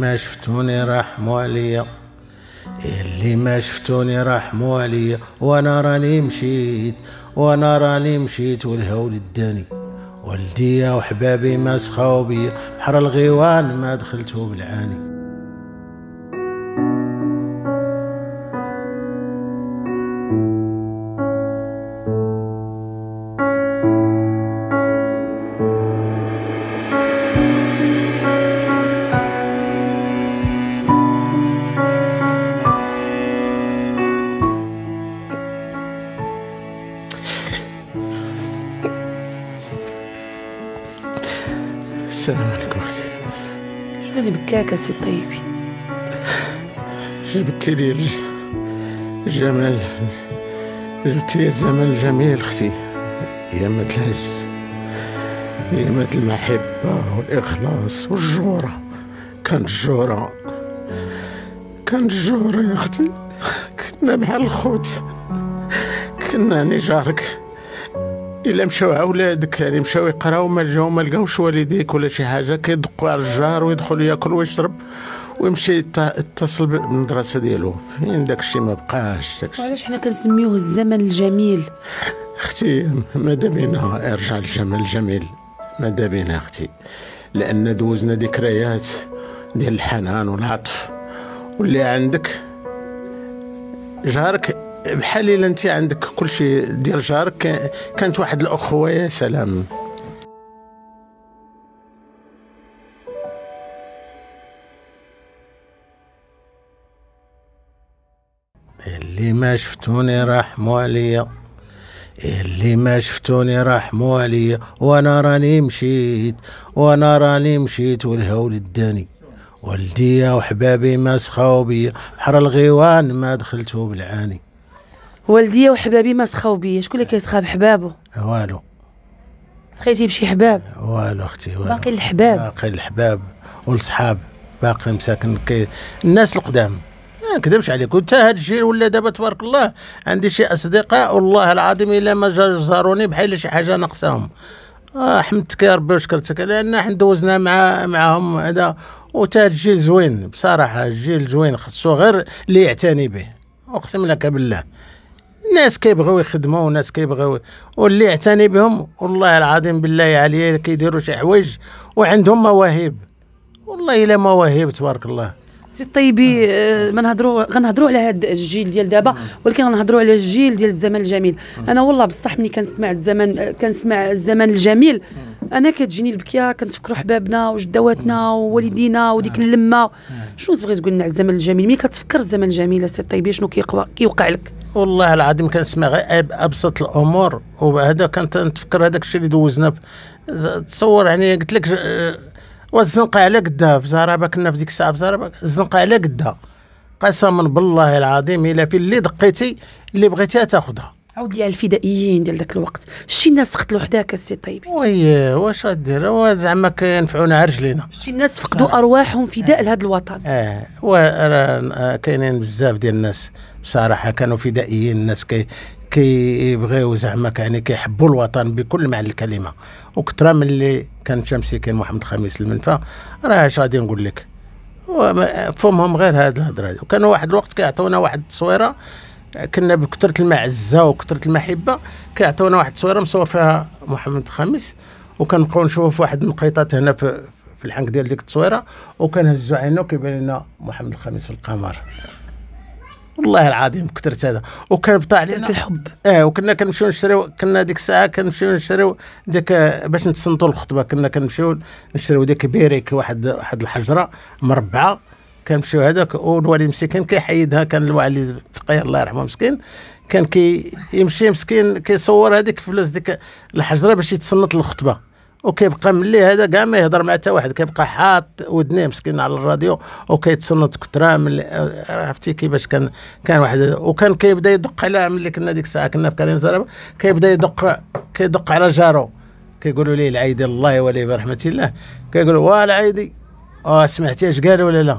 ما شفتوني رحموا عليا اللي ما شفتوني رحموا عليا وانا راني مشيت وانا راني مشيت والهول الداني والديا وحبابي ما سخاو بيا بحر الغيوان ما دخلتو بالعاني ياك سي الطيبي جبت لي الجمال جبت لي الزمن الجميل اختي ايامات العز ايامات المحبه والاخلاص والجوره كانت الجوره كانت الجوره يا اختي كنا بحال الخوت كنا نجارك الا مشاو اولادك يعني مشاو يقراو ما جاو ما لقاوش والديك ولا شي حاجه كيدقوا على الجار ويدخل ياكل ويشرب ويمشي يتصل بالمدرسه ديالو فين داكشي ما بقاش داكشي علاش حنا كنسميوه الزمن الجميل اختي ماذا بينا ارجع للزمن الجميل ماذا بينا اختي لان دوزنا ذكريات ديال الحنان والعطف واللي عندك جارك بحال الا انت عندك كل شيء ديال جارك كانت واحد الاخوه يا سلام اللي ما شفتوني رحموا عليا اللي ما شفتوني رحموا عليا وانا راني مشيت وانا راني مشيت والهول الداني والدي وحبابي ما سخاو بيا بحر الغيوان ما دخلتو بالعاني والديا وحبابي ما سخاو بيا شكون اللي كيسخا بحبابه والو سخيتي بشي حباب والو اختي والو باقي الحباب باقي الحباب والصحاب باقي مساكن كي الناس القدام ما نكذبش عليك وانت هذا الجيل ولا دابا تبارك الله عندي شي اصدقاء والله العظيم الا ما زاروني بحال شي حاجه ناقصاهم آه حمدتك يا ربي وشكرتك لان حنا دوزنا مع معاهم هذا وتا الجيل زوين بصراحه الجيل زوين خصو غير اللي يعتني به اقسم لك بالله ناس كيبغيو يخدموا وناس كيبغيو واللي يعتني بهم والله العظيم بالله عليه كيديروا شي حوايج وعندهم مواهب والله الا مواهب تبارك الله سي الطيبي آه، ما نهضروا غنهضروا على هذا الجيل ديال دابا ولكن غنهضروا على الجيل ديال الزمن الجميل انا والله بصح ملي كنسمع الزمن آه، كنسمع الزمن الجميل انا كتجيني البكيه كنتفكروا حبابنا وجداتنا ووالدينا وديك اللمه شنو تبغي تقول لنا على الزمن الجميل ملي كتفكر الزمن الجميل سي طيبي شنو كيوقع لك والله العظيم كنسمع غير ابسط الامور وهذا كنت نتفكر هذاك الشيء اللي دوزنا تصور يعني قلت لك آه، والزنقة على قدها في زرابة كنا في ديك الساعة في زرابة الزنقة على قدها قسما بالله العظيم إلا في اللي دقيتي اللي بغيتيها تاخذها عاود لي على الفدائيين ديال ذاك الوقت شتي الناس قتلوا حداك السي طيبي وي واش غدير زعما كينفعونا على رجلينا شتي الناس فقدوا آه. ارواحهم فداء لهذا الوطن اه و آه، كاينين بزاف ديال الناس بصراحه كانوا فدائيين الناس كي كيبغيو زعما يعني كيحبوا الوطن بكل معنى الكلمه وكثر من اللي كان مشى مسكين محمد الخميس المنفى راه اش غادي نقول لك فمهم غير هاد الهضره وكان واحد الوقت كيعطيونا واحد التصويره كنا بكثره المعزه وكثره المحبه كيعطيونا واحد التصويره مصور فيها محمد الخامس وكنبقاو نشوف واحد النقيطات هنا في في الحنك ديال ديك التصويره وكنهزوا عينو كيبان لنا محمد الخامس في القمر والله العظيم كثرت هذا وكان بطاع علينا الحب اه وكنا كنمشيو نشريو كنا ديك الساعه كنمشيو نشريو ديك باش نتصنتوا الخطبه كنا كنمشيو نشريو ديك بيريك واحد واحد الحجره مربعه كنمشيو هذاك والوالي مسكين كيحيدها كان الوالي فقير الله يرحمه مسكين كان كي يمشي مسكين كيصور هذيك فلوس ديك الحجره باش يتصنت الخطبه وكيبقى ملي هذا كاع ما يهضر مع حتى واحد كيبقى حاط ودنيه مسكين على الراديو وكيتصنت كثره ملي عرفتي كيفاش كان كان واحد وكان كيبدا يدق على ملي كنا ديك الساعه كنا في كارين زرب كيبدا يدق كيدق على جارو كيقولوا ليه العيدي الله يولي برحمه الله كيقولوا واه العيدي اه سمعتي اش قالوا ولا لا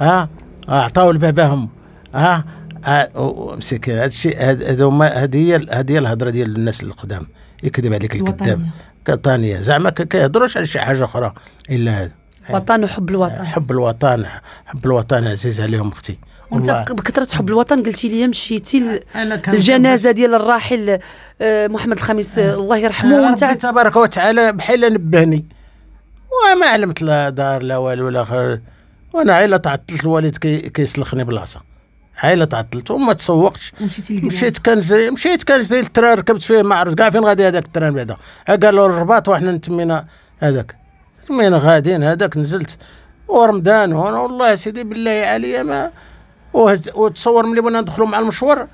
ها آه عطاو لباباهم ها آه،, آه مسكين هذا الشيء هذه هي هذه هي الهضره ديال الناس القدام يكذب عليك الكذاب كطانيه زعما كيهضروش على شي حاجه اخرى الا هذا وطن وحب الوطن آه، حب الوطن حب الوطن عزيز عليهم اختي وانت بكثره حب الوطن قلتي لي مشيتي الجنازه ديال الراحل آه، محمد الخامس الله يرحمه وانت تبارك وتعالى بحال نبهني وما علمت لا دار لا والو لا خير وانا عيله تعطلت الوالد كيسلخني كي بلاصه عائله تعطلت وما تسوقتش مشيت كنجري مشيت كنجري التران ركبت فيه ما عرفت كاع فين غادي هذاك التران بعدا قالوا الرباط وحنا نتمينا هذاك تمينا غاديين هذاك نزلت ورمضان وانا والله سيدي بالله عليا ما وتصور ملي بغينا ندخلوا مع المشوار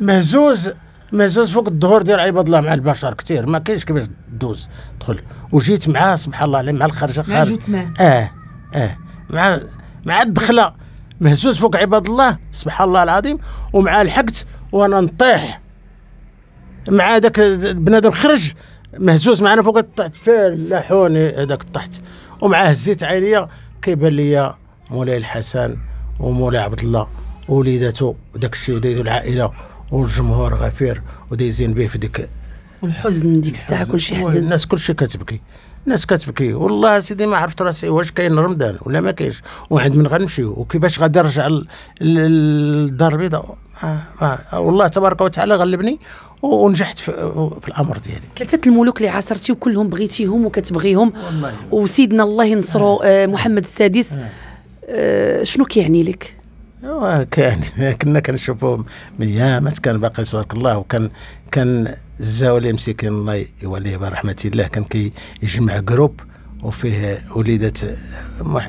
مهزوز مهزوز فوق الظهور ديال عباد الله مع البشر كثير ما كاينش كيفاش دوز دخل وجيت معاه سبحان الله مع الخرجه خارج جيت معاه اه اه مع مع الدخله مهزوز فوق عباد الله سبحان الله العظيم ومع لحقت وانا نطيح مع ذاك بنادم خرج مهزوز معنا فوق الطحت فين لاحوني هذاك الطحت ومع هزيت عينيا كيبان ليا مولاي الحسن ومولاي عبد الله ووليداتو وداك الشيء ودايزو العائله والجمهور غفير ودايزين به في ديك والحزن ديك الساعه كلشي حزن الناس كلشي كتبكي الناس كتبكي والله سيدي ما عرفت راسي واش كاين رمضان ولا ما كاينش واحد من غنمشي وكيفاش غادي نرجع للدار البيضاء آه، آه. والله تبارك وتعالى غلبني ونجحت في, في الامر ديالي ثلاثه الملوك اللي عاصرتي وكلهم بغيتيهم وكتبغيهم والله وسيدنا الله ينصرو آه،, آه. محمد السادس آه. آه شنو كيعني لك وكان كنا كنشوفوهم من يامات كان باقي تبارك الله وكان كان الزاويه اللي مسكين الله يوليه برحمه الله كان كيجمع كي جروب وفيه وليدات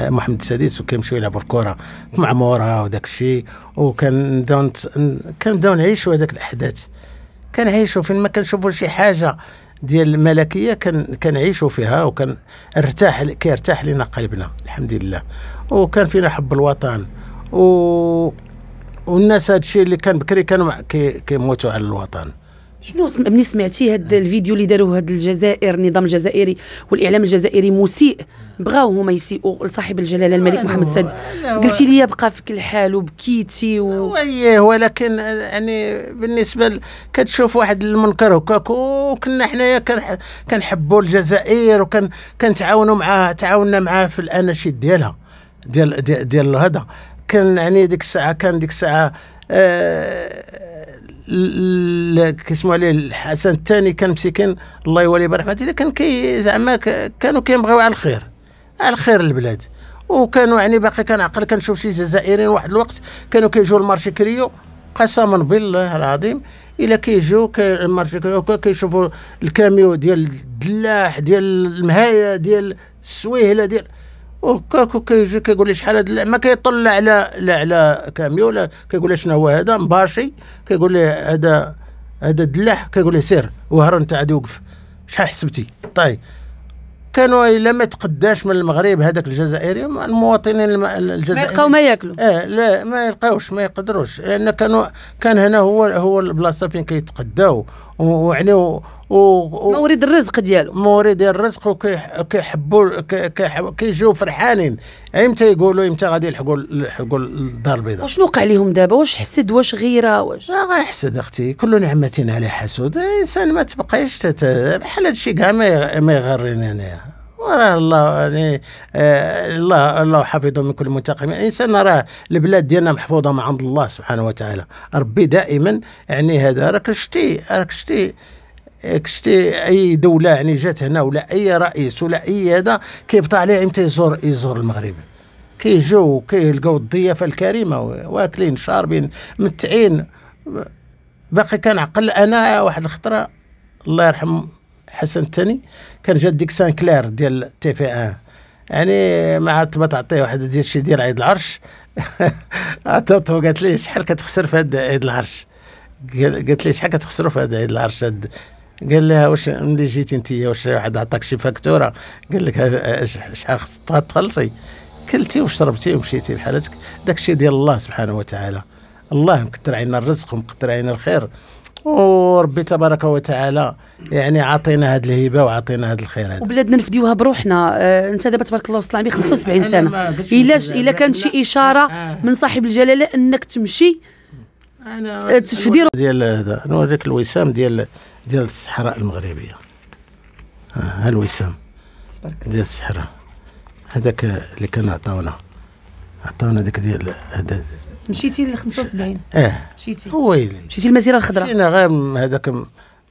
محمد السادس وكيمشيو يلعبوا الكره مع مورا وداك الشيء وكنبداو كنبداو نعيشوا هذاك الاحداث كنعيشوا فين ما كنشوفوا شي حاجه ديال الملكيه كان كنعيشوا فيها وكان ارتاح كيرتاح لنا قلبنا الحمد لله وكان فينا حب الوطن و والناس هذا الشيء اللي كان بكري كانوا كيموتوا على الوطن شنو ملي سمعتي هذا الفيديو اللي داروه هذا الجزائر النظام الجزائري والاعلام الجزائري مسيء بغاو هما يسيئوا لصاحب الجلاله الملك آه، محمد السادس آه، قلتي لي بقى فيك الحال وبكيتي و... ايه ولكن آه، يعني بالنسبه كتشوف واحد المنكر هكاك وكنا حنايا كنحبوا الجزائر وكنتعاونوا كنتعاونوا معاها تعاوننا معاها في الاناشيد ديالها ديال ديال, ديال هذا كان يعني ديك الساعه كان ديك الساعه آه عليه الحسن الثاني كان مسكين الله يولي برحمته كان كي زعما كانوا كيبغيو على الخير على الخير البلاد وكانوا يعني باقي كنعقل كنشوف شي جزائريين واحد الوقت كانوا كيجيو المارشي كريو قسما بالله العظيم الا كيجيو المارشي كريو كيشوفوا الكاميو ديال الدلاح ديال المهايه ديال السويهله ديال وكاكو كيجي كيقول لي شحال هذا ما كيطلع لا لا على كاميو لا كيقول لي شنو هو هذا مباشي كيقول لي هذا هذا دلاح كيقول لي سير وهر انت عاد وقف شحال حسبتي طيب كانوا الا ما تقداش من المغرب هذاك الجزائري المواطنين الجزائريين ما يلقاو ما ياكلوا اه لا ما يلقاوش ما يقدروش لان كانوا كان هنا هو هو البلاصه فين كيتقداو ويعني و... و... مورد الرزق ديالو مورد الرزق وكيحبوا كيجيو فرحانين امتى يقولوا امتى غادي يلحقوا يلحقوا الدار البيضاء وشنو وقع لهم دابا واش حسد واش غيره واش غيحسد اختي كل نعمه على حسود الانسان ما تبقايش تت... بحال هادشي كاع ما يغريني انايا وراه الله يعني آه، الله الله حفظه من كل منتقم الانسان راه البلاد ديالنا محفوظه مع عند الله سبحانه وتعالى ربي دائما يعني هذا راك شتي راك شتي كشتي اي دوله يعني جات هنا ولا اي رئيس ولا اي هذا كيبطى عليه امتى يزور يزور المغرب كيجو كيلقاو الضيافه الكريمه واكلين شاربين متعين باقي كنعقل انا واحد الخطره الله يرحم حسن الثاني كان جات ديك سان كلير ديال تي في ان يعني ما عاد تبغى تعطيه واحد ديال شي ديال عيد العرش عطاتو قالت لي شحال كتخسر في هذا عيد العرش قالت لي شحال كتخسروا في هذا عيد العرش قال لها واش ملي جيتي انت واش واحد عطاك شي فاكتوره قال لك شحال خصها تخلصي كلتي وشربتي ومشيتي بحالتك داك الشيء ديال الله سبحانه وتعالى الله مكثر علينا الرزق ومكثر علينا الخير وربي تبارك وتعالى يعني عطينا هذه الهبه وعطينا هذا الخير هذا وبلادنا نفديوها بروحنا آه انت دابا تبارك الله وصلنا عمري 75 سنه الا الا كان شي اشاره آه. من صاحب الجلاله انك تمشي انا آه، تفدي ديال هذا نوريك الوسام ديال ديال الصحراء المغربيه ها الوسام ديال الصحراء هذاك اللي كان عطاونا عطاونا داك ديال هذا مشيتي ل 75 اه مشيتي ويلي مشيتي المسيره الخضراء مشينا غير هذاك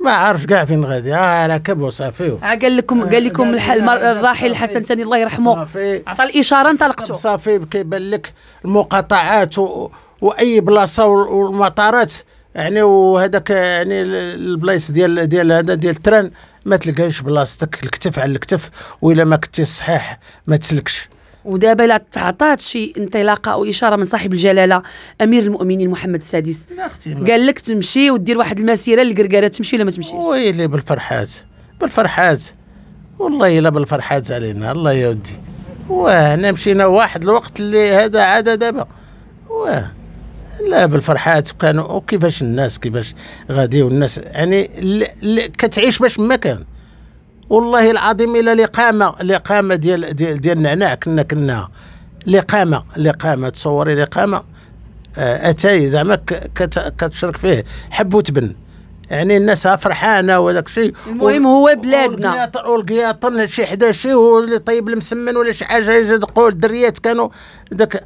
ما عارفش كاع فين غادي اه راكب وصافي اه، قال لكم اه، قال لكم الراحل الحسن ثاني الله يرحمه عطى الاشاره انطلقتوا صافي كيبان لك المقاطعات و... واي بلاصه والمطارات يعني وهذاك يعني البلايص ديال ديال هذا ديال التران ما تلقاش بلاصتك الكتف على الكتف وإلا ما كنتي صحيح ما تسلكش ودابا الا تعطات شي انطلاقه او اشاره من صاحب الجلاله امير المؤمنين محمد السادس قال لك تمشي ودير واحد المسيره للكركره تمشي ولا ما تمشيش ويلي بالفرحات بالفرحات والله الا بالفرحات علينا الله يودي واه مشينا واحد الوقت اللي هذا عاد دابا واه لا بالفرحات وكانوا وكيفاش الناس كيفاش غادي والناس يعني كتعيش باش ما كان والله العظيم الى الاقامه الاقامه ديال ديال, ديال النعناع كنا كنا الاقامه الاقامه تصوري الاقامه آه، اتاي زعما كتشرك فيه حب وتبن يعني الناس فرحانه وداك الشيء المهم هو بلادنا والقياطن شي حدا شي هو اللي طيب المسمن ولا شي حاجه يزيد الدريات كانوا داك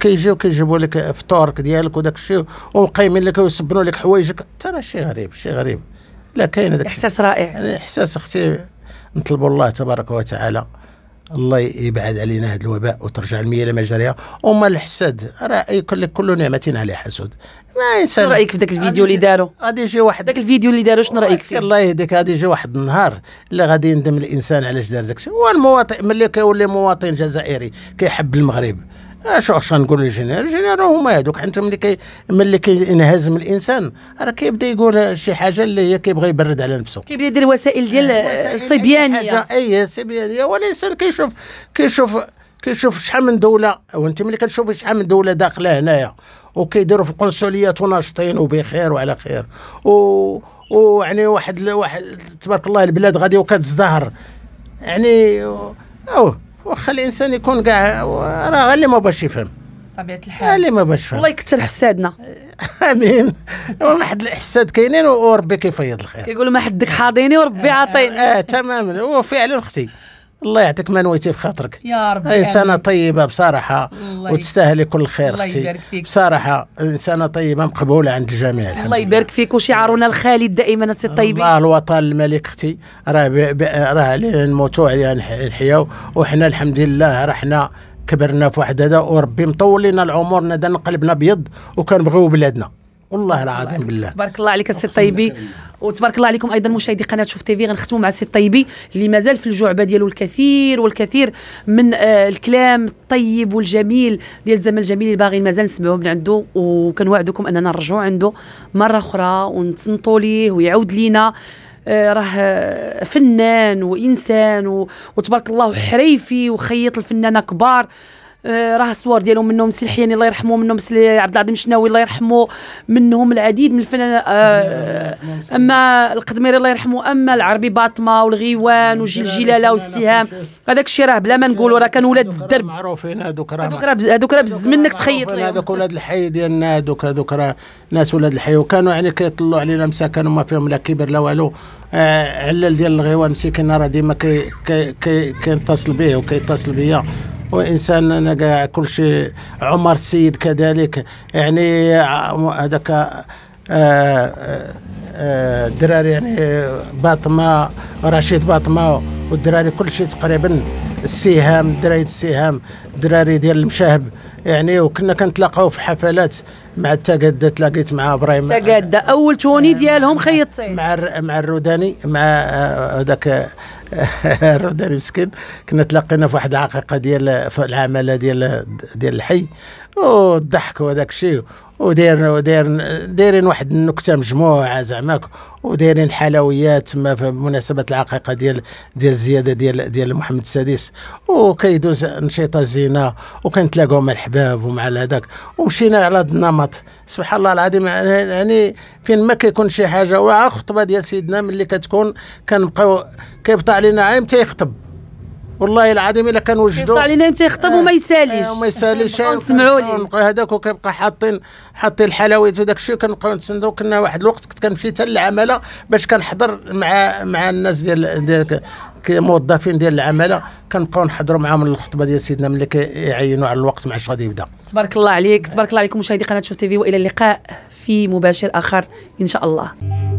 كيجيو كيجيبوا لك فطورك ديالك وداك الشيء ومقيمين لك ويسبنوا لك حوايجك ترى راه غريب شيء غريب لا كاين هذاك احساس رائع يعني احساس اختي نطلبوا الله تبارك وتعالى الله يبعد علينا هذا الوباء وترجع المياه لما جريها وما الحسد راه يقول لك كل نعمه عليه حسود ما انسان شنو رايك في ذاك الفيديو اللي داروا غادي يجي واحد ذاك الفيديو اللي داروا شنو رايك فيه الله يهديك غادي يجي واحد النهار اللي غادي يندم الانسان علاش دار داك الشيء هو المواطن ملي كيولي مواطن جزائري كيحب المغرب اش اش للجينير للجنرال راه هما هذوك حتى ملي كي ملي كينهزم الانسان راه كيبدا يقول شي حاجه اللي هي كيبغي يبرد على نفسه كيبدا يدير وسائل ديال آه، الصبيانيه اي صبيانيه والانسان كيشوف كيشوف كيشوف شحال من دوله وانت ملي كتشوف شحال من دوله داخله هنايا وكيديروا في القنصليات وناشطين وبخير وعلى خير و ويعني واحد واحد تبارك الله البلاد غادي وكتزدهر يعني اوه واخا الانسان يكون كاع راه اللي ما باش يفهم طبيعه الحال اللي ما باش يفهم الله يكثر حسادنا امين وما حد الحساد كاينين وربي كيفيض الخير يقول ما حدك حاضيني وربي عاطيني اه, آه تماما هو فعلا اختي الله يعطيك ما نويتي في خاطرك يا رب انسانه طيبه بصراحه وتستاهلي كل خير الله يبارك فيك بصراحه انسانه طيبه مقبوله عند الجميع الحمد الله يبارك فيك وشعارنا الخالد دائما السي الطيبي الله الوطن الملك اختي راه راه نموتوا علينا نحياو وحنا الحمد لله راه حنا كبرنا في واحد هذا وربي مطول لنا العمر نقلبنا بيض وكنبغيو بلادنا والله العظيم بالله تبارك الله عليك السي الطيبي وتبارك الله عليكم ايضا مشاهدي قناه شوف تيفي غنختموا مع السي الطيبي اللي مازال في الجعبه ديالو الكثير والكثير من آه الكلام الطيب والجميل ديال الزمن الجميل اللي باغي مازال نسمعوه من عنده وكنوعدكم اننا نرجعوا عنده مره اخرى ونتنطوا ليه ويعود لينا آه، راه آه، فنان وانسان وتبارك الله وحريفي أه. وخيط الفنانه كبار راه الصور ديالهم منهم سي الحياني الله يرحمه منهم سي عبد العظيم الشناوي الله يرحمه منهم العديد من الفنانين اما القدميري الله يرحمه اما العربي باطمه والغيوان وجيل جلاله والسهام هذاك الشيء راه بلا ما نقولوا راه كانوا ولاد الدرب معروفين هذوك راه هذوك راه هذوك راه بز منك تخيط لهم هذوك ولاد الحي ديالنا هذوك هذوك راه ناس ولاد الحي وكانوا يعني كيطلوا علينا مساكن وما فيهم لا كبر لا والو علل ديال الغيوان مسكين راه ديما كينتصل به وكيتصل بيا وانسان انا كل شيء عمر السيد كذلك يعني هذاك الدراري آه، آه، آه، يعني باطمه رشيد باطمه والدراري كل شيء تقريبا السهام دراري السهام دراري ديال المشاهب يعني وكنا كنتلاقاو في حفلات مع التقادة تلاقيت مع ابراهيم التقادة اول توني ديالهم خيطتي مع مع الروداني مع هذاك رودان مسكين كنا تلاقينا في واحد العقيقه ديال في العماله ديال ديال الحي والضحك وهذاك الشيء وداير ودايرين دايرين واحد النكته مجموعه زعما ودايرين حلويات تما مناسبه العقيقه ديال ديال الزياده ديال ديال محمد السادس وكيدوز انشطه زينه وكنتلاقاو مع الحباب ومع هذاك ومشينا على هذا النمط سبحان الله العظيم يعني فين ما كيكون شي حاجه وخطبه الخطبه ديال سيدنا ملي كتكون كنبقاو كيبطى علينا عام تيخطب والله العظيم الا كان وجدوا كيبطلع علينا امتى يخطب وما آه. يساليش وما آه، يساليش آه، نسمعوا لي نلقى هذاك وكيبقى حاطين حاطين الحلاويات وداك الشيء كنبقاو نتسندوا كنا واحد الوقت كنت كنمشي حتى للعماله باش كنحضر مع مع الناس ديال ديال كموظفين ديال العماله كنبقاو نحضروا معاهم الخطبه ديال سيدنا ملي كيعينوا على الوقت مع اش غادي يبدا تبارك الله عليك تبارك الله عليكم مشاهدي قناه شوف تي في والى اللقاء في مباشر اخر ان شاء الله